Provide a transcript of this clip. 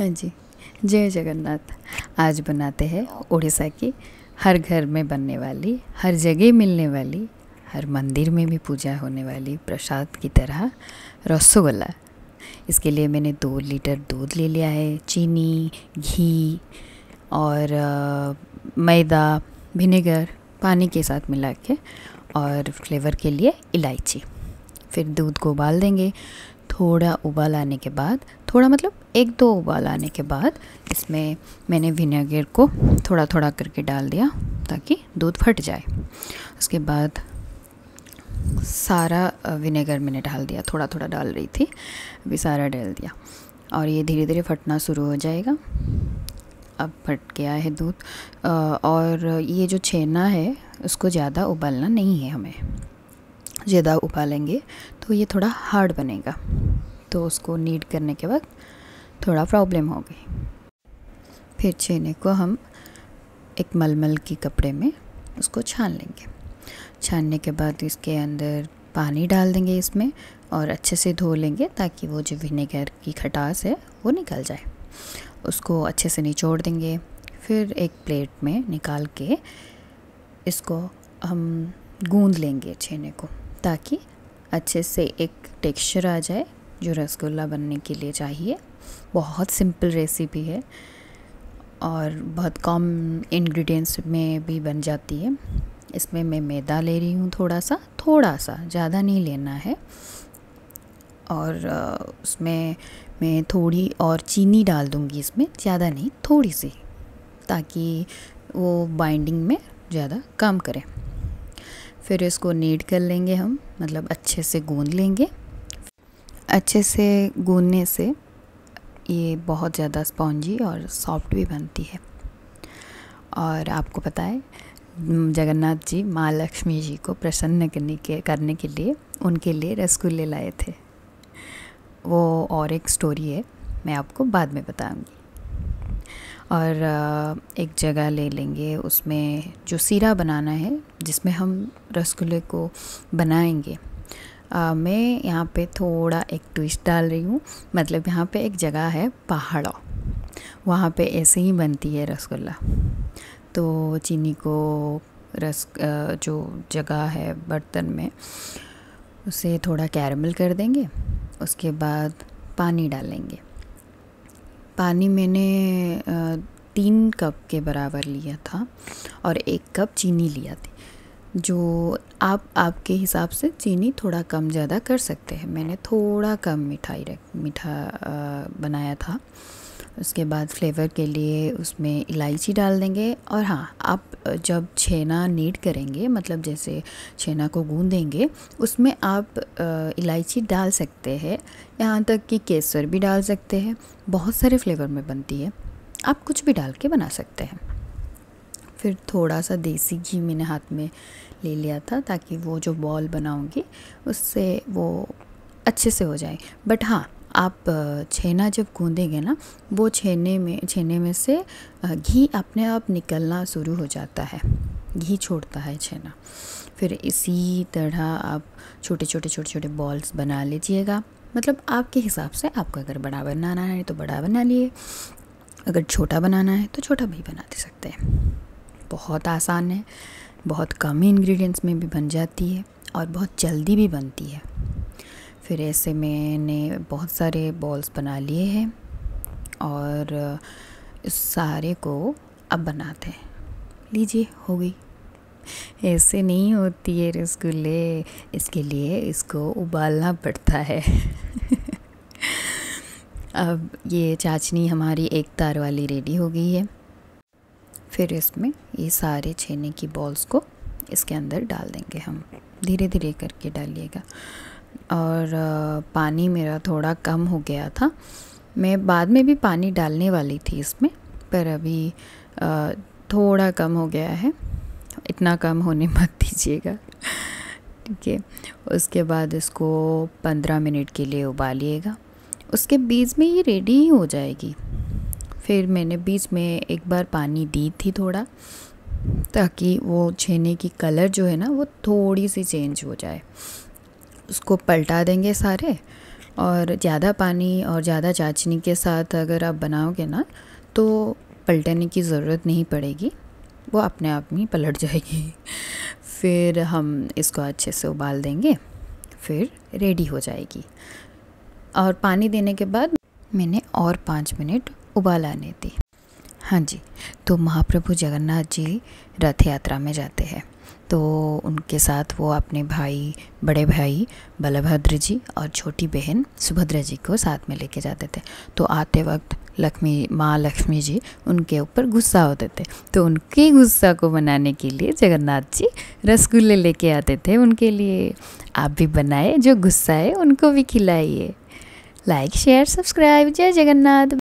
हाँ जी जय जगन्नाथ आज बनाते हैं उड़ीसा की हर घर में बनने वाली हर जगह मिलने वाली हर मंदिर में भी पूजा होने वाली प्रसाद की तरह रसगुल्ला इसके लिए मैंने दो लीटर दूध ले लिया है चीनी घी और मैदा विनेगर पानी के साथ मिला के और फ्लेवर के लिए इलायची फिर दूध को उबाल देंगे थोड़ा उबाल आने के बाद थोड़ा मतलब एक दो उबाल आने के बाद इसमें मैंने विनेगर को थोड़ा थोड़ा करके डाल दिया ताकि दूध फट जाए उसके बाद सारा विनेगर मैंने डाल दिया थोड़ा थोड़ा डाल रही थी अभी सारा डाल दिया और ये धीरे धीरे फटना शुरू हो जाएगा अब फट गया है दूध और ये जो छेना है उसको ज़्यादा उबालना नहीं है हमें ज़्यादा उबालेंगे तो ये थोड़ा हार्ड बनेगा तो उसको नीड करने के वक्त थोड़ा प्रॉब्लम होगी फिर छेने को हम एक मलमल के कपड़े में उसको छान लेंगे छानने के बाद इसके अंदर पानी डाल देंगे इसमें और अच्छे से धो लेंगे ताकि वो जो विनेगर की खटास है वो निकल जाए उसको अच्छे से निचोड़ देंगे फिर एक प्लेट में निकाल के इसको हम गूंद लेंगे छेने को ताकि अच्छे से एक टेक्सचर आ जाए जो रसगुल्ला बनने के लिए चाहिए बहुत सिंपल रेसिपी है और बहुत कम इंग्रेडिएंट्स में भी बन जाती है इसमें मैं मैदा ले रही हूँ थोड़ा सा थोड़ा सा ज़्यादा नहीं लेना है और उसमें मैं थोड़ी और चीनी डाल दूँगी इसमें ज़्यादा नहीं थोड़ी सी ताकि वो बाइंडिंग में ज़्यादा काम करें फिर इसको नीड कर लेंगे हम मतलब अच्छे से गूंद लेंगे अच्छे से गूंदने से ये बहुत ज़्यादा स्पॉन्जी और सॉफ्ट भी बनती है और आपको पता है जगन्नाथ जी माँ लक्ष्मी जी को प्रसन्न करने के करने के लिए उनके लिए रसगुल्ले लाए थे वो और एक स्टोरी है मैं आपको बाद में बताऊंगी और एक जगह ले लेंगे उसमें जो सीरा बनाना है जिसमें हम रसगुल्ले को बनाएंगे आ, मैं यहाँ पे थोड़ा एक ट्विस्ट डाल रही हूँ मतलब यहाँ पे एक जगह है पहाड़ों वहाँ पे ऐसे ही बनती है रसगुल्ला तो चीनी को रस जो जगह है बर्तन में उसे थोड़ा कैरमल कर देंगे उसके बाद पानी डालेंगे पानी मैंने तीन कप के बराबर लिया था और एक कप चीनी लिया थी जो आप आपके हिसाब से चीनी थोड़ा कम ज़्यादा कर सकते हैं मैंने थोड़ा कम मिठाई रख मीठा बनाया था उसके बाद फ्लेवर के लिए उसमें इलायची डाल देंगे और हाँ आप जब छेना नीड करेंगे मतलब जैसे छेना को गूंदेंगे उसमें आप इलायची डाल सकते हैं यहाँ तक कि केसर भी डाल सकते हैं बहुत सारे फ्लेवर में बनती है आप कुछ भी डाल के बना सकते हैं फिर थोड़ा सा देसी घी मैंने हाथ में ले लिया था ताकि वो जो बॉल बनाऊँगी उससे वो अच्छे से हो जाए बट हाँ आप छेना जब गूँधेंगे ना वो छेने में छेने में से घी अपने आप निकलना शुरू हो जाता है घी छोड़ता है छेना फिर इसी तरह आप छोटे छोटे छोटे छोटे बॉल्स बना लीजिएगा मतलब आपके हिसाब से आपको अगर बड़ा बनाना है तो बड़ा बना लिए अगर छोटा बनाना है तो छोटा भी बना दे सकते हैं बहुत आसान है बहुत कम ही इंग्रेडिएंट्स में भी बन जाती है और बहुत जल्दी भी बनती है फिर ऐसे मैंने बहुत सारे बॉल्स बना लिए हैं और इस सारे को अब बनाते हैं लीजिए हो गई ऐसे नहीं होती है रसगुल्ले इसके लिए इसको उबालना पड़ता है अब ये चाचनी हमारी एक तार वाली रेडी हो गई है फिर इसमें ये सारे छेने की बॉल्स को इसके अंदर डाल देंगे हम धीरे धीरे करके डालिएगा और पानी मेरा थोड़ा कम हो गया था मैं बाद में भी पानी डालने वाली थी इसमें पर अभी थोड़ा कम हो गया है इतना कम होने मत दीजिएगा ठीक है उसके बाद इसको पंद्रह मिनट के लिए उबालिएगा उसके बीच में ये रेडी ही हो जाएगी फिर मैंने बीच में एक बार पानी दी थी थोड़ा ताकि वो छेने की कलर जो है ना वो थोड़ी सी चेंज हो जाए उसको पलटा देंगे सारे और ज़्यादा पानी और ज़्यादा चाचनी के साथ अगर आप बनाओगे ना तो पलटने की ज़रूरत नहीं पड़ेगी वो अपने आप ही पलट जाएगी फिर हम इसको अच्छे से उबाल देंगे फिर रेडी हो जाएगी और पानी देने के बाद मैंने और पाँच मिनट उबाल आने दी हाँ जी तो महाप्रभु जगन्नाथ जी रथ यात्रा में जाते हैं तो उनके साथ वो अपने भाई बड़े भाई बलभद्र जी और छोटी बहन सुभद्रा जी को साथ में लेके जाते थे तो आते वक्त लक्ष्मी माँ लक्ष्मी जी उनके ऊपर गुस्सा होते थे तो उनके गुस्सा को बनाने के लिए जगन्नाथ जी रसगुल्ले लेके आते थे उनके लिए आप भी बनाए जो गुस्सा है उनको भी खिलाइए लाइक शेयर सब्सक्राइब जय जगन्नाथ